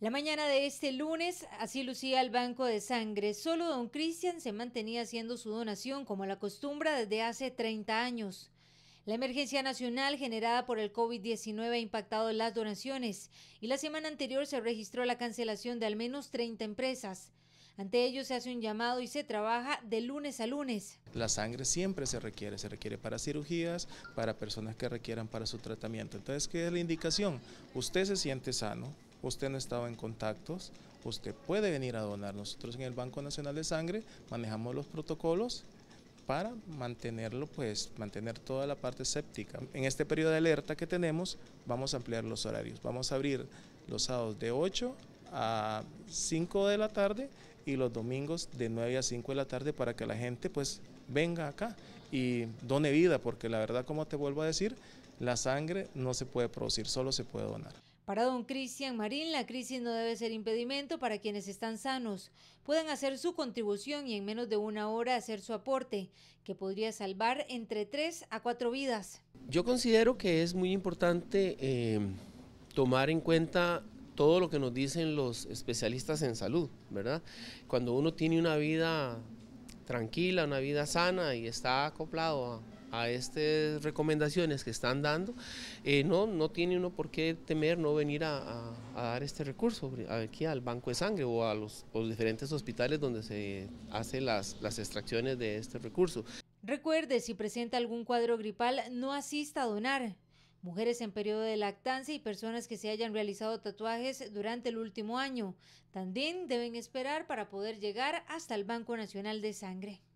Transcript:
La mañana de este lunes, así lucía el banco de sangre. Solo don Cristian se mantenía haciendo su donación como la costumbre desde hace 30 años. La emergencia nacional generada por el COVID-19 ha impactado las donaciones y la semana anterior se registró la cancelación de al menos 30 empresas. Ante ello se hace un llamado y se trabaja de lunes a lunes. La sangre siempre se requiere, se requiere para cirugías, para personas que requieran para su tratamiento. Entonces, ¿qué es la indicación? Usted se siente sano, usted no estaba en contactos, usted puede venir a donar. Nosotros en el Banco Nacional de Sangre manejamos los protocolos para mantenerlo, pues mantener toda la parte séptica. En este periodo de alerta que tenemos, vamos a ampliar los horarios. Vamos a abrir los sábados de 8 a 5 de la tarde y los domingos de 9 a 5 de la tarde para que la gente pues venga acá y done vida, porque la verdad, como te vuelvo a decir, la sangre no se puede producir, solo se puede donar. Para don Cristian Marín, la crisis no debe ser impedimento para quienes están sanos. Pueden hacer su contribución y en menos de una hora hacer su aporte, que podría salvar entre tres a cuatro vidas. Yo considero que es muy importante eh, tomar en cuenta todo lo que nos dicen los especialistas en salud, ¿verdad? Cuando uno tiene una vida tranquila, una vida sana y está acoplado a a estas recomendaciones que están dando, eh, no, no tiene uno por qué temer no venir a, dar este recurso aquí al banco de sangre o a los, los diferentes hospitales donde se hacen las, las extracciones de este recurso. Recuerde, si presenta algún cuadro gripal, no asista a donar. Mujeres en periodo de lactancia y personas que se hayan realizado tatuajes durante el último año también deben esperar para poder llegar hasta el Banco Nacional de Sangre.